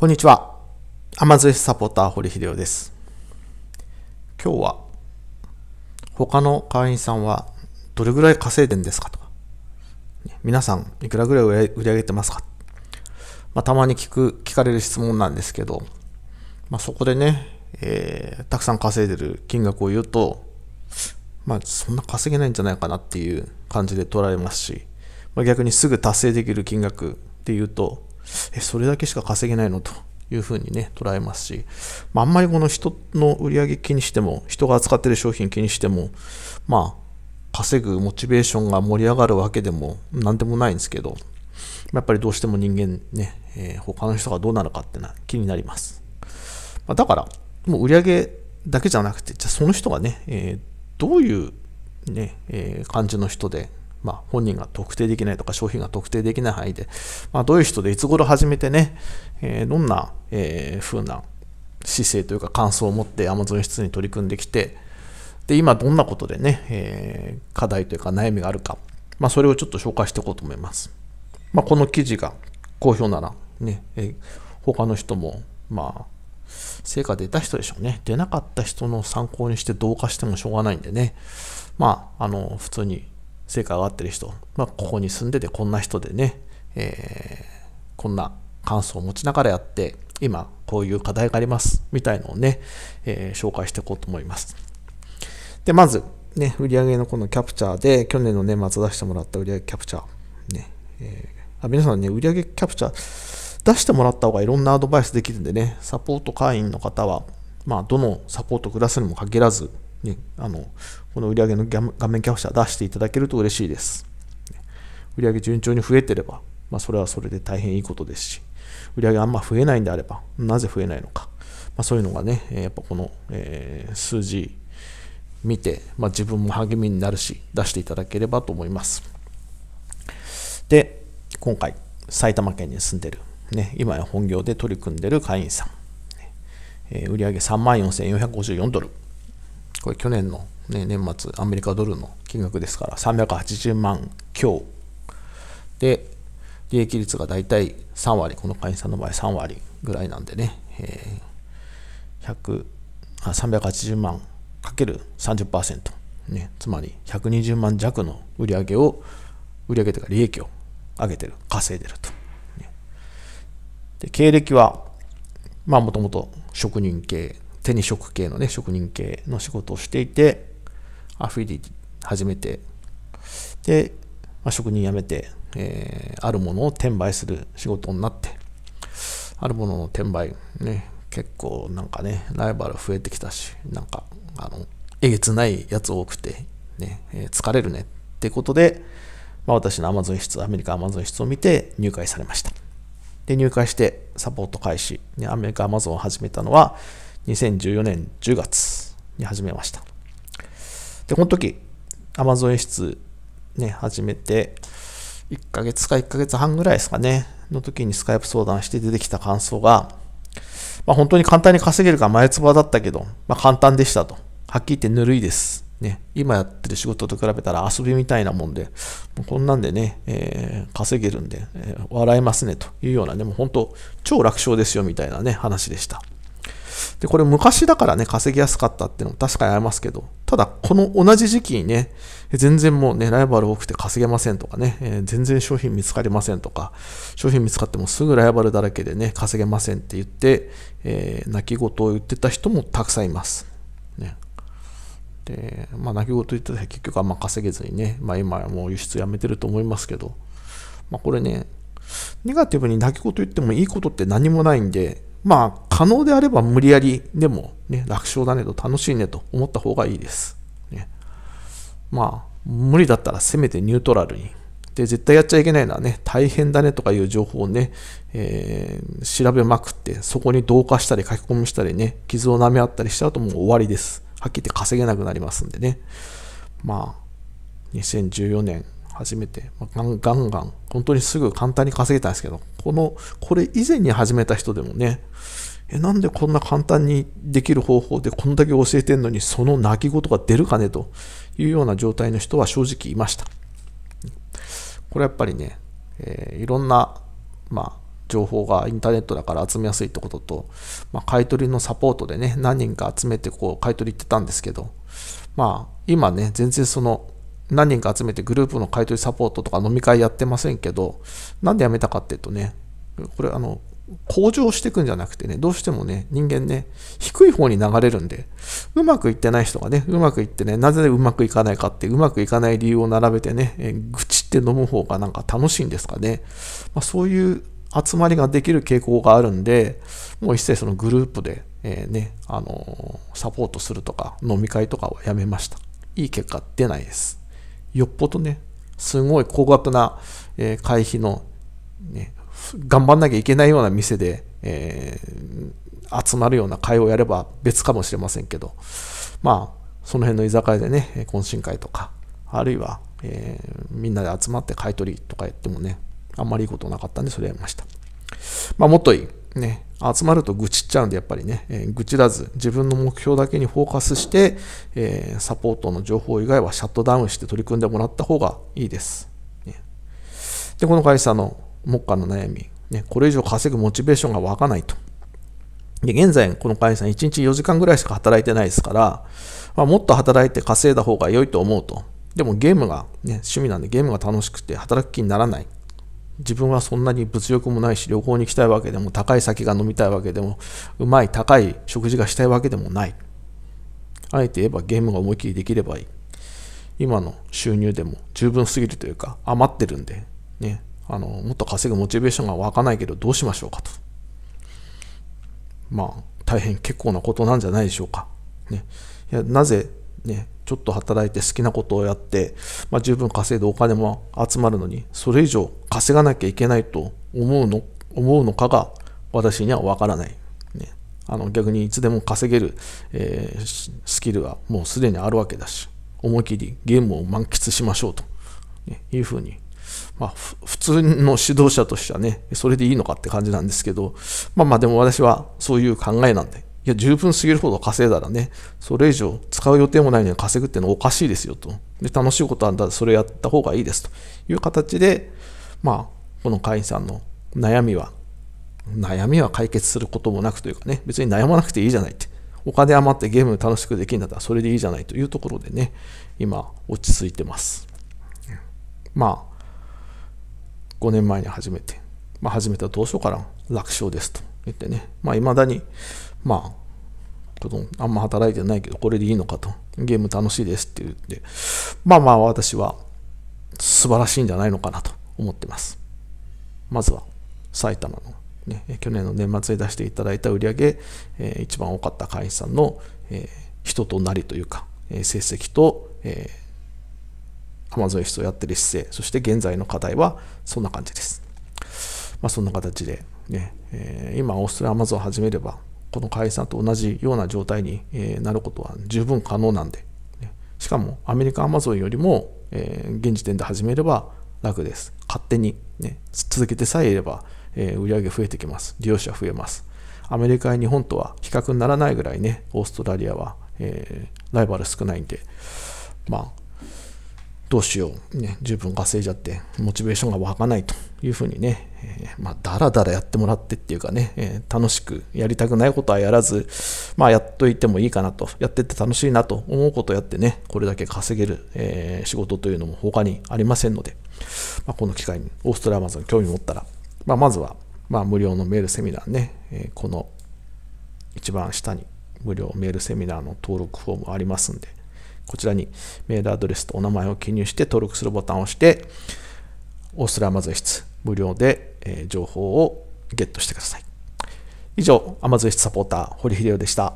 こんにちは。甘寿司サポーター堀秀夫です。今日は、他の会員さんはどれぐらい稼いでんですかとか、皆さんいくらぐらい売り上げてますか、まあ、たまに聞く、聞かれる質問なんですけど、まあ、そこでね、えー、たくさん稼いでる金額を言うと、まあ、そんな稼げないんじゃないかなっていう感じで捉えますし、まあ、逆にすぐ達成できる金額ってうと、えそれだけしか稼げないのというふうにね、捉えますし、まあ、あんまりこの人の売り上げ気にしても、人が扱ってる商品気にしても、まあ、稼ぐモチベーションが盛り上がるわけでも何でもないんですけど、やっぱりどうしても人間ね、えー、他の人がどうなるかってな気になります。まあ、だから、もう売り上げだけじゃなくて、じゃあその人がね、えー、どういうね、えー、感じの人で、まあ、本人が特定できないとか商品が特定できない範囲で、まあ、どういう人でいつ頃始めてね、えー、どんな、えー、風な姿勢というか感想を持って Amazon 室に取り組んできてで今どんなことでね、えー、課題というか悩みがあるか、まあ、それをちょっと紹介していこうと思います、まあ、この記事が好評ならね、えー、他の人もまあ成果出た人でしょうね出なかった人の参考にして同化してもしょうがないんでねまああの普通に成果上がってる人、まあ、ここに住んでてこんな人でね、えー、こんな感想を持ちながらやって、今こういう課題があります、みたいのをね、えー、紹介していこうと思います。で、まず、ね、売上のこのキャプチャーで、去年の年、末出してもらった売上キャプチャー、ね、えー、あ皆さんね、売上キャプチャー出してもらった方がいろんなアドバイスできるんでね、サポート会員の方は、まあ、どのサポートクラスにも限らず、ね、あのこの売上の画面キャプチャー出していただけると嬉しいです。売上順調に増えてれば、まあ、それはそれで大変いいことですし、売上あんま増えないんであれば、なぜ増えないのか、まあ、そういうのがね、やっぱこの、えー、数字見て、まあ、自分も励みになるし、出していただければと思います。で、今回、埼玉県に住んでる、ね、今や本業で取り組んでる会員さん、えー、売上3万4454ドル。これ去年の、ね、年末、アメリカドルの金額ですから、380万強。で、利益率がだいたい3割、この会員さんの場合3割ぐらいなんでね、えー、100 380万かける30%、ね、つまり120万弱の売り上げを、売り上げというか利益を上げてる、稼いでると。ね、で経歴は、まあもともと職人系手に職系のね、職人系の仕事をしていて、アフィリ始めて、で、まあ、職人辞めて、えー、あるものを転売する仕事になって、あるものの転売、ね、結構なんかね、ライバル増えてきたし、なんか、あの、えげつないやつ多くて、ね、えー、疲れるねってことで、まあ、私のアマゾン室、アメリカアマゾン室を見て入会されました。で、入会してサポート開始、ね、アメリカアマゾンを始めたのは、2014年10月に始めました。で、この時、Amazon 演出ね、始めて、1ヶ月か1ヶ月半ぐらいですかね、の時にスカイプ相談して出てきた感想が、まあ、本当に簡単に稼げるか前つばだったけど、まあ、簡単でしたと。はっきり言ってぬるいです。ね、今やってる仕事と比べたら遊びみたいなもんで、こんなんでね、えー、稼げるんで、えー、笑えますねというようなね、もう本当、超楽勝ですよみたいなね、話でした。で、これ昔だからね、稼ぎやすかったっていうのも確かにありますけど、ただ、この同じ時期にね、全然もうね、ライバル多くて稼げませんとかね、えー、全然商品見つかりませんとか、商品見つかってもすぐライバルだらけでね、稼げませんって言って、えー、泣き言を言ってた人もたくさんいます。ね。で、まあ、泣き言言ってたは結局あんま稼げずにね、まあ、今はもう輸出やめてると思いますけど、まあ、これね、ネガティブに泣き言言ってもいいことって何もないんで、まあ、可能であれば無理やりでも、ね、楽勝だねと楽しいねと思った方がいいです。ね、まあ、無理だったらせめてニュートラルに。で、絶対やっちゃいけないのはね、大変だねとかいう情報をね、えー、調べまくって、そこに同化したり書き込みしたりね、傷を舐め合ったりしちゃうともう終わりです。はっきり言って稼げなくなりますんでね。まあ、2014年、初めて、まあ、ガンガンガン、本当にすぐ簡単に稼げたんですけど、この、これ以前に始めた人でもね、えなんでこんな簡単にできる方法でこんだけ教えてんのにその泣き言が出るかねというような状態の人は正直いました。これやっぱりね、えー、いろんな、まあ、情報がインターネットだから集めやすいってことと、まあ、買い取りのサポートでね、何人か集めてこう買い取り行ってたんですけど、まあ、今ね、全然その何人か集めてグループの買い取りサポートとか飲み会やってませんけど、なんでやめたかっていうとね、これあの向上していくんじゃなくてね、どうしてもね、人間ね、低い方に流れるんで、うまくいってない人がね、うまくいってね、なぜうまくいかないかって、うまくいかない理由を並べてね、え愚痴って飲む方がなんか楽しいんですかね。まあ、そういう集まりができる傾向があるんで、もう一切そのグループで、えー、ね、あのー、サポートするとか、飲み会とかはやめました。いい結果出ないです。よっぽどね、すごい高額な、えー、会費の、ね、頑張んなきゃいけないような店で、えー、集まるような会をやれば別かもしれませんけど、まあ、その辺の居酒屋でね、懇親会とか、あるいは、えー、みんなで集まって買い取りとかやってもね、あんまりいいことなかったんで、それやりました。まあ、もっといい。ね、集まると愚痴っちゃうんで、やっぱりね、えー、愚痴らず、自分の目標だけにフォーカスして、えー、サポートの情報以外はシャットダウンして取り組んでもらった方がいいです。ね、で、この会社の目下の悩み、ね、これ以上稼ぐモチベーションが湧かないと。で現在、この会社さん1日4時間ぐらいしか働いてないですから、まあ、もっと働いて稼いだ方が良いと思うと。でもゲームが、ね、趣味なんでゲームが楽しくて働く気にならない。自分はそんなに物欲もないし、旅行に行きたいわけでも、高い酒が飲みたいわけでも、うまい高い食事がしたいわけでもない。あえて言えばゲームが思い切りできればいい。今の収入でも十分すぎるというか、余ってるんで、ね、あの、もっと稼ぐモチベーションが湧かないけどどうしましょうかと。まあ、大変結構なことなんじゃないでしょうか。ね、いやなぜ、ね、ちょっと働いて好きなことをやって、まあ、十分稼いでお金も集まるのに、それ以上稼がなきゃいけないと思うの思うのかが私にはわからない。ね、あの逆にいつでも稼げる、えー、スキルはもうすでにあるわけだし、思い切りゲームを満喫しましょうと、ね、いうふうにまあ、普通の指導者としてはね、それでいいのかって感じなんですけど、まあまあでも私はそういう考えなんで、いや、十分すぎるほど稼いだらね、それ以上使う予定もないのに稼ぐってのはおかしいですよと。で、楽しいことはだそれやった方がいいですという形で、まあ、この会員さんの悩みは、悩みは解決することもなくというかね、別に悩まなくていいじゃないって。お金余ってゲーム楽しくできるんだったらそれでいいじゃないというところでね、今落ち着いてます。まあ、5年前に始めて、まあ、始めた当初から楽勝ですと言ってね、まあ、未だに、まあ、ちょっとあんま働いてないけど、これでいいのかと、ゲーム楽しいですって言って、まあまあ私は素晴らしいんじゃないのかなと思ってます。まずは埼玉の、ね、去年の年末に出していただいた売り上げ、えー、一番多かった会員さんの、えー、人となりというか、えー、成績と、えー Amazon 室をやってる姿勢、そして現在の課題はそんな感じです。まあ、そんな形でね、えー、今オーストラリアアマゾンを始めれば、この会社と同じような状態になることは十分可能なんで、ね、しかもアメリカアマゾンよりも、えー、現時点で始めれば楽です。勝手に、ね、続けてさえいれば、えー、売上増えてきます。利用者増えます。アメリカや日本とは比較にならないぐらいね、オーストラリアは、えー、ライバル少ないんで、まあ、どうしよう、ね、十分稼いじゃって、モチベーションが湧かないというふうにね、えー、まあ、だらだらやってもらってっていうかね、えー、楽しくやりたくないことはやらず、まあ、やっといてもいいかなと、やってて楽しいなと思うことをやってね、これだけ稼げる、えー、仕事というのも他にありませんので、まあ、この機会にオーストラリアアマゾン興味持ったら、まあ、まずは、まあ、無料のメールセミナーね、えこの一番下に無料メールセミナーの登録フォームありますんで、こちらにメールアドレスとお名前を記入して登録するボタンを押して、オーストラリアマゾ a 室無料で、え情報をゲットしてください。以上、アマゾン室サポーター、堀秀夫でした。